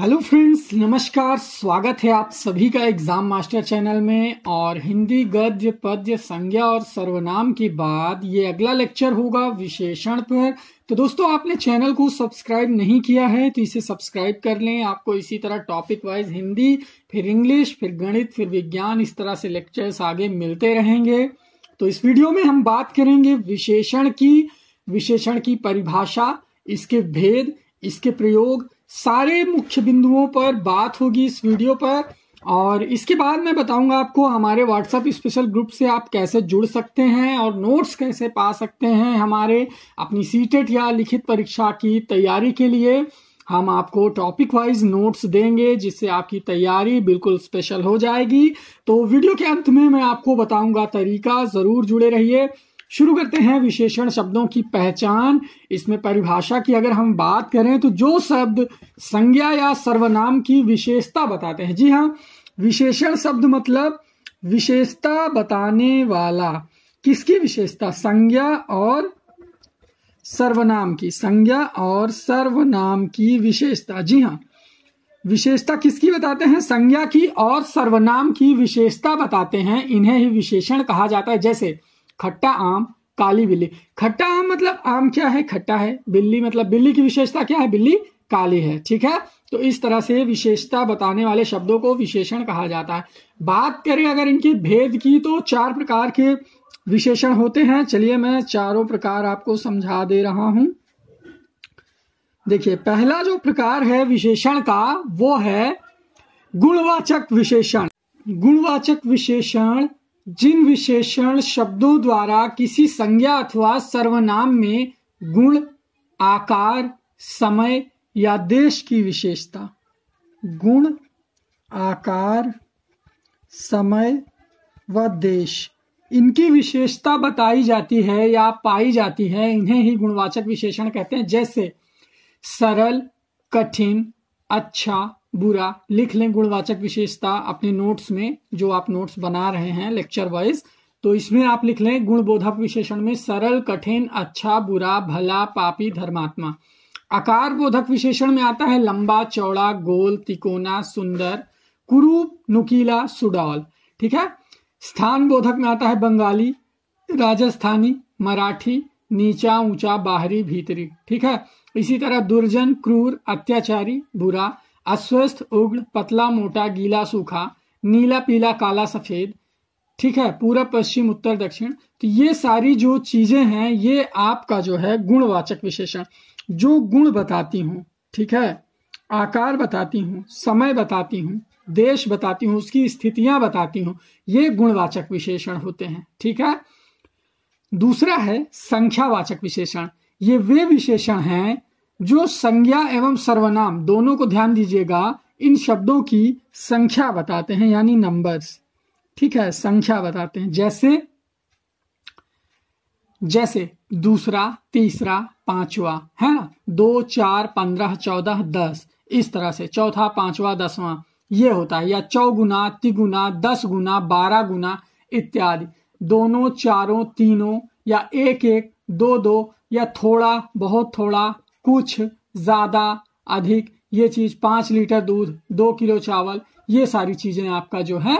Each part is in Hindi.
हेलो फ्रेंड्स नमस्कार स्वागत है आप सभी का एग्जाम मास्टर चैनल में और हिंदी गद्य पद्य संज्ञा और सर्वनाम के बाद ये अगला लेक्चर होगा विशेषण पर तो दोस्तों आपने चैनल को सब्सक्राइब नहीं किया है तो इसे सब्सक्राइब कर लें आपको इसी तरह टॉपिक वाइज हिंदी फिर इंग्लिश फिर गणित फिर विज्ञान इस तरह से लेक्चर्स आगे मिलते रहेंगे तो इस वीडियो में हम बात करेंगे विशेषण की विशेषण की परिभाषा इसके भेद इसके प्रयोग सारे मुख्य बिंदुओं पर बात होगी इस वीडियो पर और इसके बाद मैं बताऊंगा आपको हमारे व्हाट्सएप स्पेशल ग्रुप से आप कैसे जुड़ सकते हैं और नोट्स कैसे पा सकते हैं हमारे अपनी सीटेट या लिखित परीक्षा की तैयारी के लिए हम आपको टॉपिक वाइज नोट्स देंगे जिससे आपकी तैयारी बिल्कुल स्पेशल हो जाएगी तो वीडियो के अंत में मैं आपको बताऊंगा तरीका ज़रूर जुड़े रहिए शुरू करते हैं विशेषण शब्दों की पहचान इसमें परिभाषा की अगर हम बात करें तो जो शब्द संज्ञा या सर्वनाम की विशेषता बताते हैं जी हाँ विशेषण शब्द मतलब विशेषता बताने वाला किसकी विशेषता संज्ञा और सर्वनाम की संज्ञा और सर्वनाम की विशेषता जी हाँ विशेषता किसकी बताते हैं संज्ञा की और सर्वनाम की विशेषता बताते हैं इन्हें ही विशेषण कहा जाता है जैसे खट्टा आम काली बिल्ली खट्टा आम मतलब आम क्या है खट्टा है बिल्ली मतलब बिल्ली की विशेषता क्या है बिल्ली काली है ठीक है तो इस तरह से विशेषता बताने वाले शब्दों को विशेषण कहा जाता है बात करें अगर इनके भेद की तो चार प्रकार के विशेषण होते हैं चलिए मैं चारों प्रकार आपको समझा दे रहा हूं देखिए पहला जो प्रकार है विशेषण का वो है गुणवाचक विशेषण गुणवाचक विशेषण जिन विशेषण शब्दों द्वारा किसी संज्ञा अथवा सर्वनाम में गुण आकार समय या देश की विशेषता गुण आकार समय व देश इनकी विशेषता बताई जाती है या पाई जाती है इन्हें ही गुणवाचक विशेषण कहते हैं जैसे सरल कठिन अच्छा बुरा लिख लें गुणवाचक विशेषता अपने नोट्स में जो आप नोट्स बना रहे हैं लेक्चर वाइज तो इसमें आप लिख लें गुणबोधक विशेषण में सरल कठिन अच्छा बुरा भला पापी धर्मात्मा आकार बोधक विशेषण में आता है लंबा चौड़ा गोल तिकोना सुंदर कुरूप नुकीला सुडौल ठीक है स्थान बोधक में आता है बंगाली राजस्थानी मराठी नीचा ऊंचा बाहरी भीतरी ठीक है इसी तरह दुर्जन क्रूर अत्याचारी बुरा अस्वस्थ उग्र पतला मोटा गीला सूखा नीला पीला काला सफेद ठीक है पूरा पश्चिम उत्तर दक्षिण तो ये सारी जो चीजें हैं ये आपका जो है गुणवाचक विशेषण जो गुण बताती हूँ ठीक है आकार बताती हूँ समय बताती हूँ देश बताती हूँ उसकी स्थितियां बताती हूँ ये गुणवाचक विशेषण होते हैं ठीक है दूसरा है संख्यावाचक विशेषण ये वे विशेषण हैं जो संज्ञा एवं सर्वनाम दोनों को ध्यान दीजिएगा इन शब्दों की संख्या बताते हैं यानी नंबर्स ठीक है संख्या बताते हैं जैसे जैसे दूसरा तीसरा पांचवा है ना दो चार पंद्रह चौदह दस इस तरह से चौथा पांचवा दसवां ये होता है या चौगुना तिगुना दस गुना बारह गुना इत्यादि दोनों चारों तीनों या एक एक दो दो या थोड़ा बहुत थोड़ा कुछ ज़्यादा अधिक ये चीज पांच लीटर दूध दो किलो चावल ये सारी चीजें आपका जो है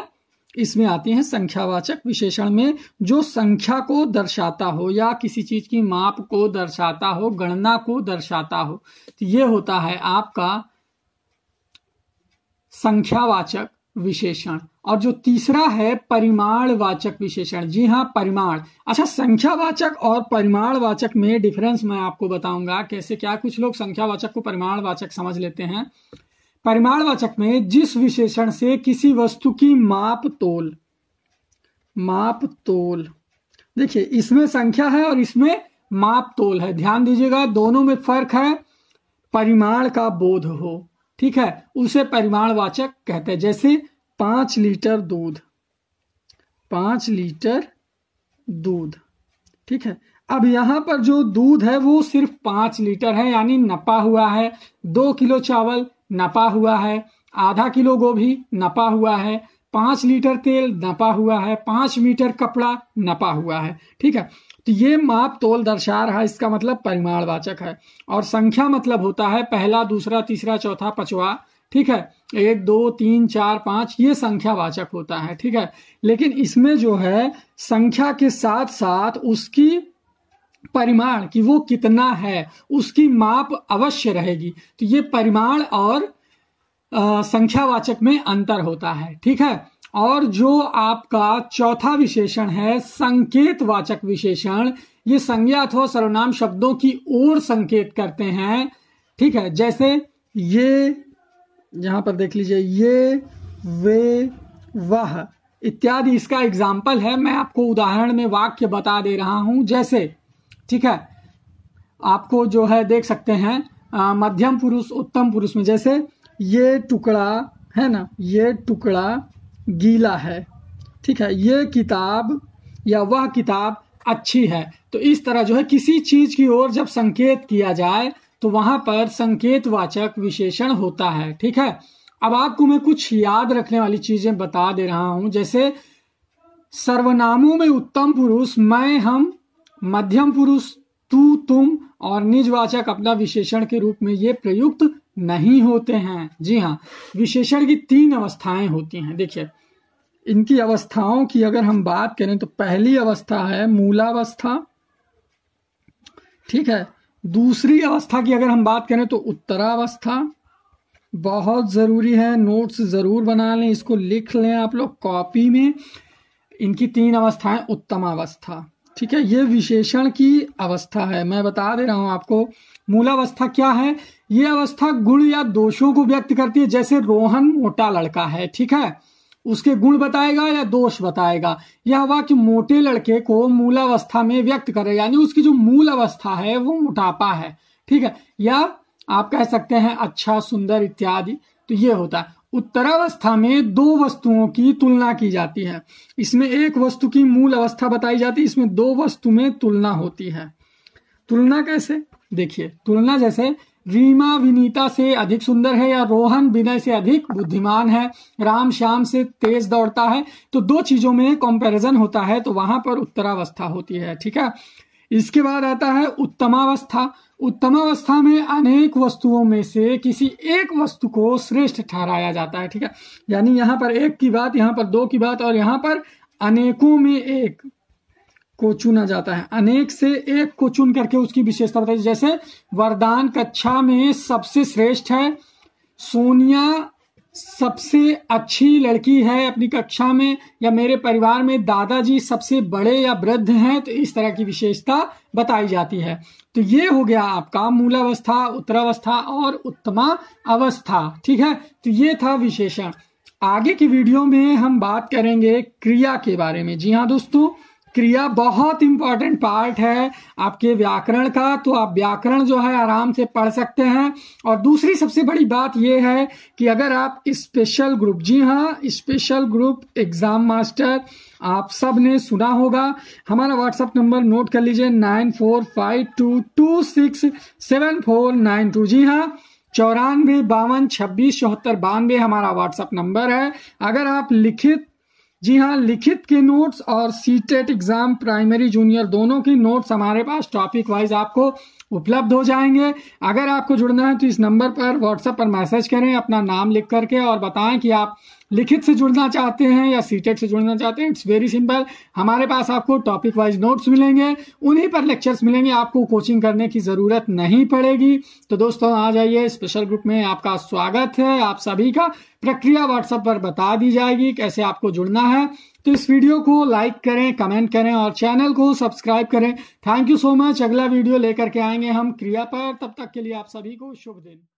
इसमें आती हैं संख्यावाचक विशेषण में जो संख्या को दर्शाता हो या किसी चीज की माप को दर्शाता हो गणना को दर्शाता हो तो ये होता है आपका संख्यावाचक विशेषण और जो तीसरा है परिमाणवाचक विशेषण जी हाँ परिमाण अच्छा संख्यावाचक और परिमाणवाचक में डिफरेंस मैं आपको बताऊंगा कैसे क्या कुछ लोग संख्यावाचक को परिमाणवाचक समझ लेते हैं परिमाणवाचक में जिस विशेषण से किसी वस्तु की माप तोल माप तोल देखिए इसमें संख्या है और इसमें माप तोल है ध्यान दीजिएगा दोनों में फर्क है परिमाण का बोध हो ठीक है उसे परिमाणवाचक कहते हैं जैसे पांच लीटर दूध पांच लीटर दूध ठीक है अब यहां पर जो दूध है वो सिर्फ पांच लीटर है यानी नपा हुआ है दो किलो चावल नपा हुआ है आधा किलो गोभी नपा हुआ है पाँच लीटर तेल नपा हुआ है पाँच मीटर कपड़ा नपा हुआ है ठीक है तो ये माप तोल दर्शा रहा है इसका मतलब परिमाणवाचक है और संख्या मतलब होता है पहला दूसरा तीसरा चौथा पचवा ठीक है एक दो तीन चार पाँच ये संख्यावाचक होता है ठीक है लेकिन इसमें जो है संख्या के साथ साथ उसकी परिमाण कि वो कितना है उसकी माप अवश्य रहेगी तो ये परिमाण और संख्यावाचक में अंतर होता है ठीक है और जो आपका चौथा विशेषण है संकेतवाचक विशेषण ये संज्ञा अथवा सर्वनाम शब्दों की ओर संकेत करते हैं ठीक है जैसे ये यहां पर देख लीजिए ये वे वह इत्यादि इसका एग्जाम्पल है मैं आपको उदाहरण में वाक्य बता दे रहा हूं जैसे ठीक है आपको जो है देख सकते हैं मध्यम पुरुष उत्तम पुरुष में जैसे ये टुकड़ा है ना ये टुकड़ा गीला है ठीक है ये किताब या वह किताब अच्छी है तो इस तरह जो है किसी चीज की ओर जब संकेत किया जाए तो वहां पर संकेतवाचक विशेषण होता है ठीक है अब आपको मैं कुछ याद रखने वाली चीजें बता दे रहा हूं जैसे सर्वनामों में उत्तम पुरुष मैं हम मध्यम पुरुष तू तुम और निजवाचक अपना विशेषण के रूप में ये प्रयुक्त नहीं होते हैं जी हाँ विशेषण की तीन अवस्थाएं होती हैं देखिए इनकी अवस्थाओं की अगर हम बात करें तो पहली अवस्था है मूलावस्था ठीक है दूसरी अवस्था की अगर हम बात करें तो उत्तरावस्था बहुत ज़रूरी है नोट्स ज़रूर बना लें इसको लिख लें आप लोग कॉपी में इनकी तीन अवस्थाएं उत्तमावस्था ठीक है ये विशेषण की अवस्था है मैं बता दे रहा हूं आपको मूलावस्था क्या है ये अवस्था गुण या दोषों को व्यक्त करती है जैसे रोहन मोटा लड़का है ठीक है उसके गुण बताएगा या दोष बताएगा यह हुआ कि मोटे लड़के को मूलावस्था में व्यक्त करेगा यानी उसकी जो मूल अवस्था है वो मोटापा है ठीक है या आप कह सकते हैं अच्छा सुंदर इत्यादि तो ये होता है उत्तरावस्था में दो वस्तुओं की तुलना की जाती है इसमें एक वस्तु की मूल अवस्था बताई जाती है इसमें दो वस्तु में तुलना होती है तुलना कैसे देखिए तुलना जैसे रीमा विनीता से अधिक सुंदर है या रोहन विनय से अधिक बुद्धिमान है राम श्याम से तेज दौड़ता है तो दो चीजों में कंपैरिजन होता है तो वहां पर उत्तरावस्था होती है ठीक है इसके बाद आता है उत्तमावस्था उत्तम अवस्था में अनेक वस्तुओं में से किसी एक वस्तु को श्रेष्ठ ठहराया जाता है ठीक है यानी यहाँ पर एक की बात यहाँ पर दो की बात और यहाँ पर अनेकों में एक को चुना जाता है अनेक से एक को चुन करके उसकी विशेषता बताई जैसे वरदान कक्षा में सबसे श्रेष्ठ है सोनिया सबसे अच्छी लड़की है अपनी कक्षा में या मेरे परिवार में दादाजी सबसे बड़े या वृद्ध हैं तो इस तरह की विशेषता बताई जाती है तो ये हो गया आपका मूलावस्था उत्तरावस्था और उत्तमा अवस्था ठीक है तो ये था विशेषण आगे की वीडियो में हम बात करेंगे क्रिया के बारे में जी हाँ दोस्तों क्रिया बहुत इंपॉर्टेंट पार्ट है आपके व्याकरण का तो आप व्याकरण जो है आराम से पढ़ सकते हैं और दूसरी सबसे बड़ी बात यह है कि अगर आप स्पेशल ग्रुप जी हाँ स्पेशल ग्रुप एग्जाम मास्टर आप सब ने सुना होगा हमारा व्हाट्सएप नंबर नोट कर लीजिए nine four five two two six seven four nine two जी हाँ चौरानवे बावन छब्बीस चौहत्तर बानवे हमारा व्हाट्सएप नंबर है अगर आप लिखित जी हाँ लिखित के नोट्स और सीटेट एग्जाम प्राइमरी जूनियर दोनों की नोट्स हमारे पास टॉपिक वाइज आपको उपलब्ध हो जाएंगे अगर आपको जुड़ना है तो इस नंबर पर व्हाट्सएप पर मैसेज करें अपना नाम लिख करके और बताएं कि आप लिखित से जुड़ना चाहते हैं या सी से जुड़ना चाहते हैं इट्स वेरी सिंपल हमारे पास आपको टॉपिक वाइज नोट्स मिलेंगे उन्हीं पर लेक्चर्स मिलेंगे आपको कोचिंग करने की ज़रूरत नहीं पड़ेगी तो दोस्तों आ जाइए स्पेशल ग्रुप में आपका स्वागत है आप सभी का प्रक्रिया व्हाट्सएप पर बता दी जाएगी कैसे आपको जुड़ना है तो इस वीडियो को लाइक करें कमेंट करें और चैनल को सब्सक्राइब करें थैंक यू सो मच अगला वीडियो लेकर के आएंगे हम क्रिया पर तब तक के लिए आप सभी को शुभ दिन